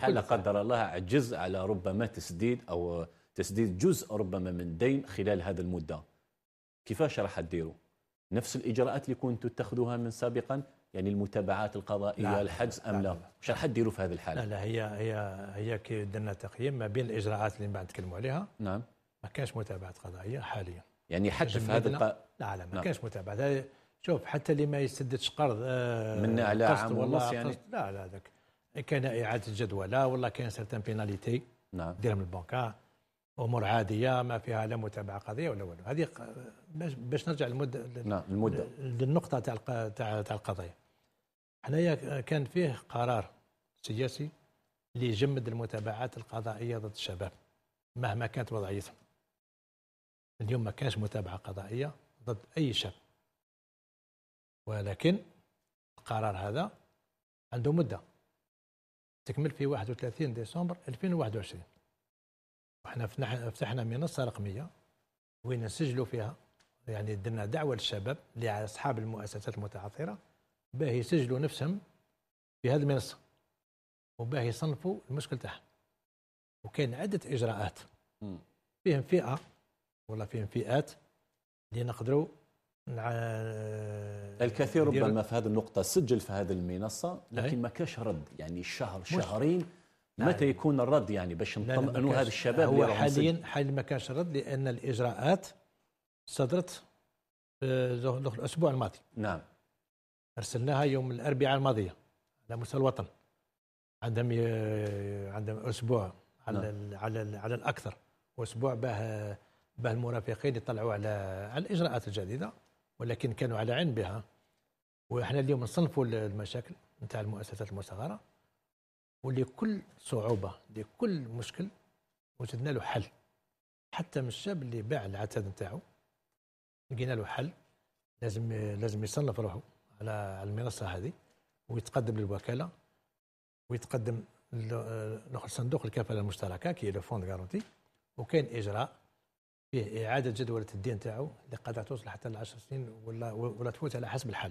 هل لا قدر الله عجز على ربما تسديد او تسديد جزء ربما من دين خلال هذا المده كيفاش راح تديروا نفس الاجراءات اللي كنتوا تاخذوها من سابقا يعني المتابعات القضائيه لا الحجز ام لا, لا. واش راح تديروا في هذه الحاله لا لا هي هي هي كي درنا تقييم ما بين الاجراءات اللي بعد نتكلموا عليها نعم ما كانش متابعات قضائيه حاليا يعني حتى في هذا الق... لا لا ما نعم. كانش متابعات شوف حتى اللي ما يسددش قرض آه من على عام ونص يعني لا لا ذاك ان كان اعاده جدول ولا والله كاين سيرتان بيناليتي نعم دير من البنكه امور عاديه ما فيها لا متابعه قضيه ولا والو هذه باش نرجع للمده نعم المده للنقطه تاع تاع تاع القضيه حنايا كان فيه قرار سياسي اللي يجمد المتابعات القضائيه ضد الشباب مهما كانت وضعيتهم اليوم ما كانش متابعه قضائيه ضد اي شاب ولكن القرار هذا عنده مده تكمل في 31 ديسمبر 2021 وحنا فتحنا منصه رقميه وين نسجلوا فيها يعني درنا دعوه للشباب اللي اصحاب المؤسسات المتعثره باه يسجلوا نفسهم في هذه المنصه وباه يصنفوا المشكل تاعهم وكان عده اجراءات فيهم فئه ولا فيهم فئات اللي نقدروا الكثير ربما في هذه النقطة سجل في هذه المنصة لكن ما كاش رد يعني شهر شهرين نعم. متى يكون الرد يعني باش نطمئنوا هذا الشباب هو حاليا حاليا ما كانش رد لأن الإجراءات صدرت الأسبوع الماضي نعم أرسلناها يوم الأربعاء الماضية على مستوى الوطن عندهم عندهم أسبوع على نعم. على على الأكثر وأسبوع باه باه المرافقين يطلعوا على على الإجراءات الجديدة ولكن كانوا على علم بها وإحنا اليوم نصنفوا المشاكل نتاع المؤسسات المصغرة ولكل صعوبة لكل مشكل وجدنا له حل حتى من الشاب اللي باع العتاد نتاعو لقينا له حل لازم لازم يصنف روحه على المنصة هذه ويتقدم للوكالة ويتقدم لصندوق الكفالة المشتركة كي لو فوند غارونتي وكاين إجراء فيه اعاده جدوله الدين تاعو اللي قاعده توصل حتى ل 10 سنين ولا ولا تفوت على حسب الحاله